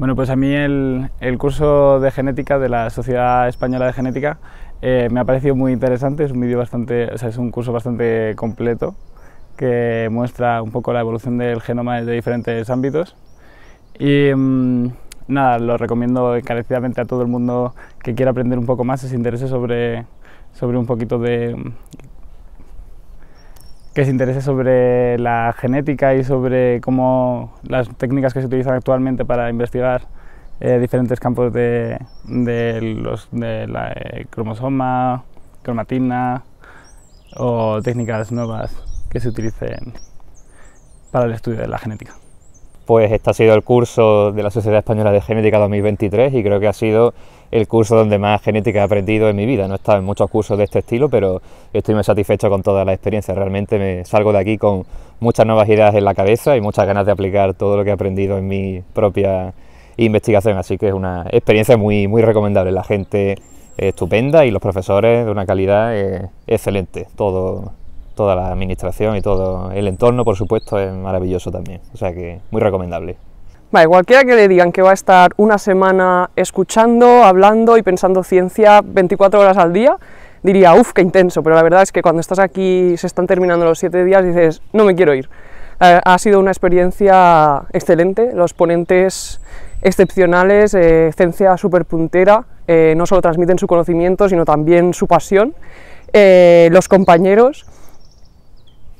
Bueno, pues a mí el, el, curso de genética de la Sociedad Española de Genética eh, me ha parecido muy interesante, es un vídeo bastante, es un curso bastante completo que muestra un poco la evolución del genoma de diferentes ámbitos y mm, nada, lo recomiendo encarecidamente a todo el mundo que quiera aprender un poco más, se interese sobre, sobre un poquito de que se interese sobre la genética y sobre cómo las técnicas que se utilizan actualmente para investigar eh, diferentes campos de, los, de la eh, cromosoma, cromatina o técnicas nuevas que se utilicen para el estudio de la genética pues este ha sido el curso de la Sociedad Española de Genética 2023 y creo que ha sido el curso donde más genética he aprendido en mi vida. No he estado en muchos cursos de este estilo, pero estoy muy satisfecho con toda la experiencia. Realmente me salgo de aquí con muchas nuevas ideas en la cabeza y muchas ganas de aplicar todo lo que he aprendido en mi propia investigación. Así que es una experiencia muy, muy recomendable. La gente estupenda y los profesores de una calidad eh, excelente. Todo toda la administración y todo el entorno, por supuesto, es maravilloso también. O sea que muy recomendable. Vale, cualquiera que le digan que va a estar una semana escuchando, hablando y pensando ciencia 24 horas al día, diría, uff, qué intenso, pero la verdad es que cuando estás aquí, se están terminando los siete días, dices, no me quiero ir. ha sido una experiencia excelente, los ponentes excepcionales, eh, ciencia súper puntera, eh, no solo transmiten su conocimiento, sino también su pasión, eh, los compañeros,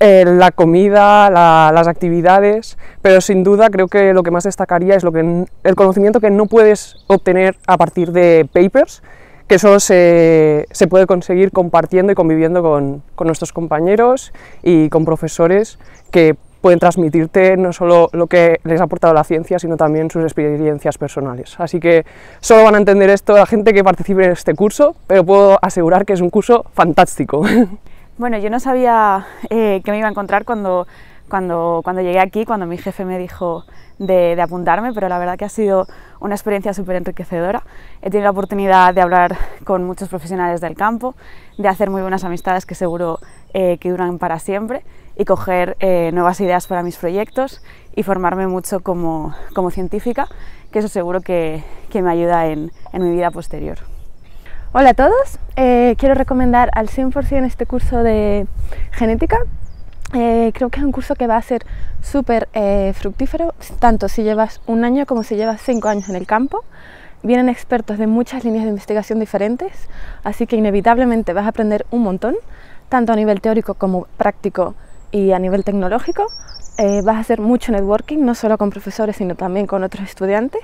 eh, la comida, las actividades, pero sin duda creo que lo que más destacaría es lo que, el conocimiento que no puedes obtener a partir de papers, que solo se, puede conseguir compartiendo y conviviendo con, con nuestros compañeros y con profesores que pueden transmitirte no solo lo que les ha aportado la ciencia, sino también sus experiencias personales. Así que solo van a entender esto la gente que participe en este curso, pero puedo asegurar que es un curso fantástico. Bueno, yo no sabía eh, qué me iba a encontrar cuando, llegué aquí, cuando mi jefe me dijo de, apuntarme, pero la verdad que ha sido una experiencia súper enriquecedora. He tenido la oportunidad de hablar con muchos profesionales del campo, de hacer muy buenas amistades que seguro eh, que duran para siempre y coger eh, nuevas ideas para mis proyectos y formarme mucho como, científica, que eso seguro que, me ayuda en mi vida posterior. Hola a todos, eh, quiero recomendar al 100% este curso de genética. Eh, creo que es un curso que va a ser súper eh, fructífero, tanto si llevas un año como si llevas cinco años en el campo. Vienen expertos de muchas líneas de investigación diferentes, así que inevitablemente vas a aprender un montón, tanto a nivel teórico como práctico y a nivel tecnológico. vas a hacer mucho networking, no solo con profesores, sino también con otros estudiantes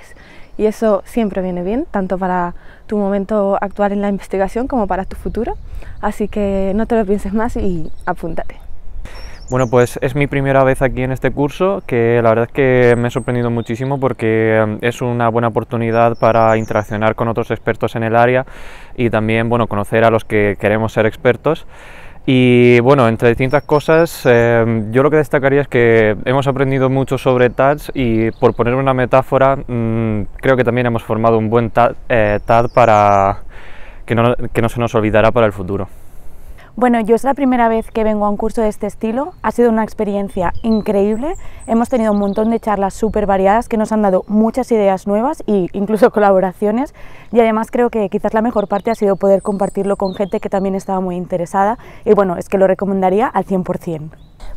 y eso siempre viene bien, tanto para tu momento actual en la investigación como para tu futuro. Así que no te lo pienses más y apúntate. Bueno, pues es mi primera vez aquí en este curso, que la verdad es que me he sorprendido muchísimo porque em, es una buena oportunidad para interaccionar con otros expertos en el área y también, bueno, conocer a los que queremos ser expertos. Y bueno, entre distintas cosas, eh, yo lo que destacaría es que hemos aprendido mucho sobre TADs y por poner una metáfora, mm, creo que también hemos formado un buen TAD, eh, TAD para que no, que no se nos olvidará para el futuro. Bueno, yo es la primera vez que vengo a un curso de este estilo, ha sido una experiencia increíble, hemos tenido un montón de charlas súper variadas que nos han dado muchas ideas nuevas e incluso colaboraciones y además creo que quizás la mejor parte ha sido poder compartirlo con gente que también estaba muy interesada y bueno, es que lo recomendaría al 100%.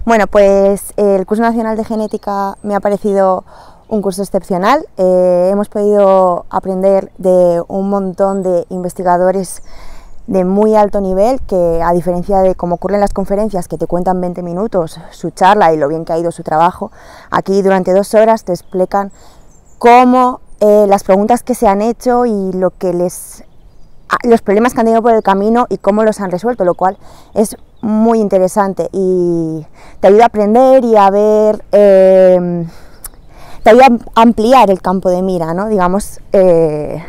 Bueno, pues eh, el curso nacional de genética me ha parecido un curso excepcional. Eh, hemos podido aprender de un montón de investigadores de muy alto nivel que a diferencia de como ocurren las conferencias que te cuentan 20 minutos su charla y lo bien que ha ido su trabajo, aquí durante dos horas te explican cómo eh, las preguntas que se han hecho y lo que les ah, los problemas que han tenido por el camino y cómo los han resuelto, lo cual es muy interesante y te ayuda a aprender y a ver, em, te ayuda a ampliar el campo de mira, ¿no? digamos, eh,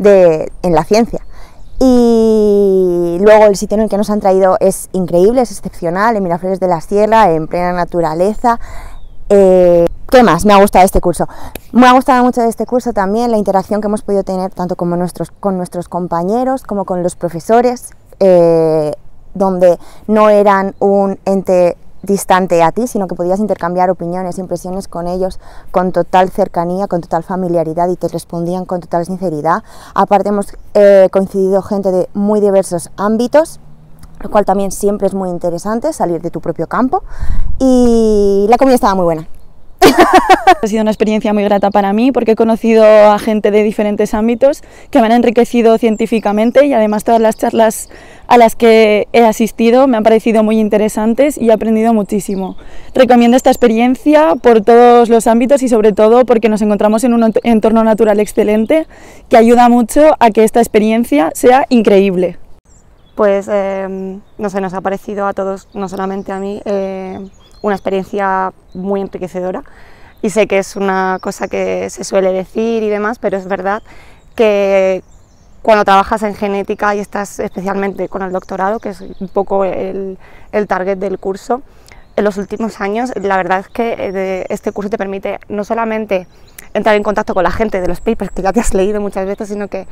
en la ciencia. Y luego el sitio en el que nos han traído es increíble, es excepcional, en Miraflores de la Sierra, en plena naturaleza. Eh, ¿Qué más me ha gustado este curso? Me ha gustado mucho de este curso también la interacción que hemos podido tener tanto como nuestros, con nuestros compañeros como con los profesores, eh, donde no eran un ente distante a ti, sino que podías intercambiar opiniones, e impresiones con ellos con total cercanía, con total familiaridad y te respondían con total sinceridad. Aparte hemos eh, coincidido gente de muy diversos ámbitos, lo cual también siempre es muy interesante salir de tu propio campo y la comida estaba muy buena. ha sido una experiencia muy grata para mí porque he conocido a gente de diferentes ámbitos que me han enriquecido científicamente y además todas las charlas a las que he asistido me han parecido muy interesantes y he aprendido muchísimo. Recomiendo esta experiencia por todos los ámbitos y sobre todo porque nos encontramos en un entorno natural excelente que ayuda mucho a que esta experiencia sea increíble. Pues em, no sé, nos ha parecido a todos, no solamente a mí. Eh, una experiencia muy enriquecedora y sé que es una cosa que se suele decir y demás, pero es verdad que cuando trabajas en genética y estás especialmente con el doctorado, que es un poco el, target del curso, en los últimos años la verdad es que eh, este curso te permite no solamente entrar en contacto con la gente de los papers que ya te has leído muchas veces, sino que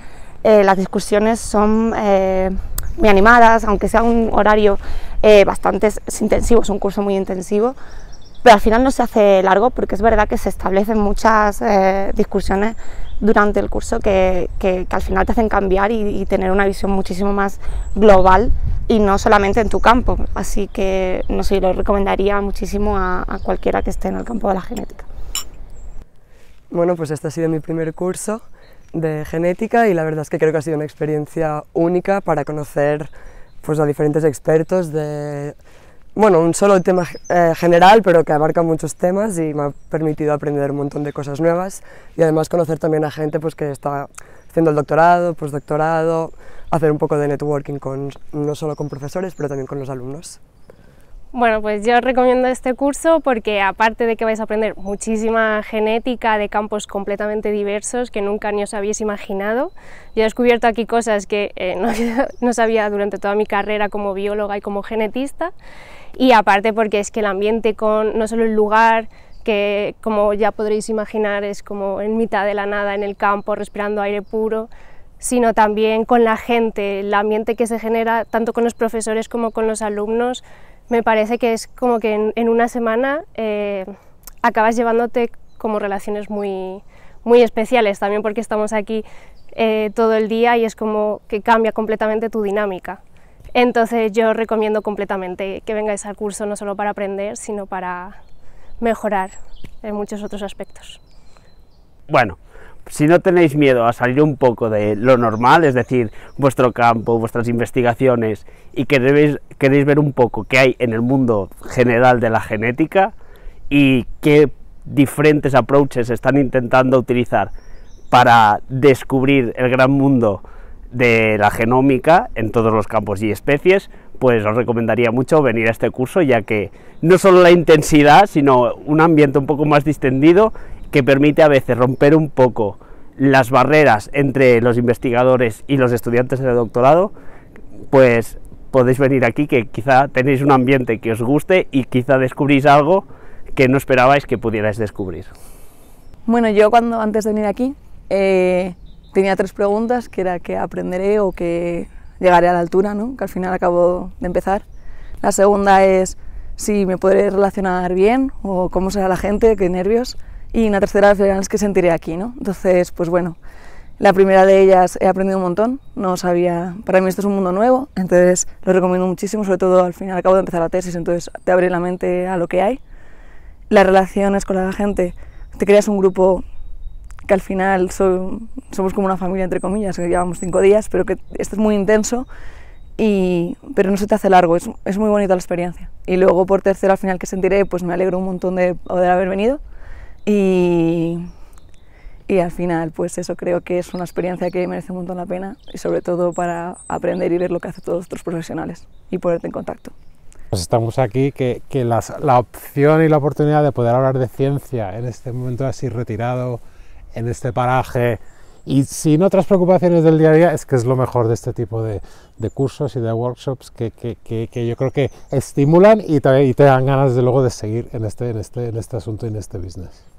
eh, las discusiones son eh, muy animadas, aunque sea un horario eh, bastante intensivo, es un curso muy intensivo, pero al final no se hace largo porque es verdad que se establecen muchas discusiones durante el curso que, al final te hacen cambiar y, tener una visión muchísimo más global y no solamente en tu campo, así que no sé, lo recomendaría muchísimo a, cualquiera que esté en el campo de la genética. Bueno, pues este ha sido mi primer curso de genética y la verdad es que creo que ha sido una experiencia única para conocer pues, a diferentes expertos de bueno, un solo tema eh, general, pero que abarca muchos temas y me ha permitido aprender un montón de cosas nuevas y además conocer también a gente pues, que está haciendo el doctorado, postdoctorado, hacer un poco de networking con, no solo con profesores, pero también con los alumnos. Bueno, pues yo os recomiendo este curso porque aparte de que vais a aprender muchísima genética de campos completamente diversos que nunca ni os habéis imaginado, yo he descubierto aquí cosas que eh, no, no, sabía durante toda mi carrera como bióloga y como genetista y aparte porque es que el ambiente con no solo el lugar, que como ya podréis imaginar es como en mitad de la nada en el campo respirando aire puro, sino también con la gente, el ambiente que se genera tanto con los profesores como con los alumnos, me parece que es como que en, una semana eh, acabas llevándote como relaciones muy, muy especiales, también porque estamos aquí eh, todo el día y es como que cambia completamente tu dinámica. Entonces yo recomiendo completamente que vengáis al curso no solo para aprender, sino para mejorar en muchos otros aspectos. Bueno, si no tenéis miedo a salir un poco de lo normal, es decir, vuestro campo, vuestras investigaciones, y queréis, queréis ver un poco qué hay en el mundo general de la genética y qué diferentes approaches están intentando utilizar para descubrir el gran mundo de la genómica en todos los campos y especies, pues os recomendaría mucho venir a este curso, ya que no solo la intensidad, sino un ambiente un poco más distendido que permite a veces romper un poco las barreras entre los investigadores y los estudiantes del doctorado, pues podéis venir aquí que quizá tenéis un ambiente que os guste y quizá descubrís algo que no esperabais que pudierais descubrir. Bueno, yo cuando antes de venir aquí eh, tenía tres preguntas, que era que aprenderé o que llegaré a la altura, ¿no? que al final acabo de empezar. La segunda es si me podré relacionar bien o cómo será la gente, qué nervios y una tercera final, es que sentiré aquí, ¿no? Entonces, pues bueno, la primera de ellas he aprendido un montón, no sabía, para mí esto es un mundo nuevo, entonces lo recomiendo muchísimo, sobre todo al final acabo de empezar la tesis, entonces te abre la mente a lo que hay. Las relaciones con la gente, te creas un grupo que al final somos como una familia, entre comillas, que llevamos cinco días, pero que esto es muy intenso, y, pero no se te hace largo, es, muy bonita la experiencia. Y luego por tercera, al final que sentiré, pues me alegro un montón de poder haber venido. Y, y al final, pues eso creo que es una experiencia que merece un montón la pena y sobre todo para aprender y ver lo que hacen todos otros profesionales y ponerte en contacto. Pues estamos aquí, que, que la opción y la oportunidad de poder hablar de ciencia en este momento así retirado, en este paraje y sin otras preocupaciones del día a día, es que es lo mejor de este tipo de, de cursos y de workshops que, que, que, yo creo que estimulan y te, dan ganas de luego de seguir en este, en este, en este asunto y en este business.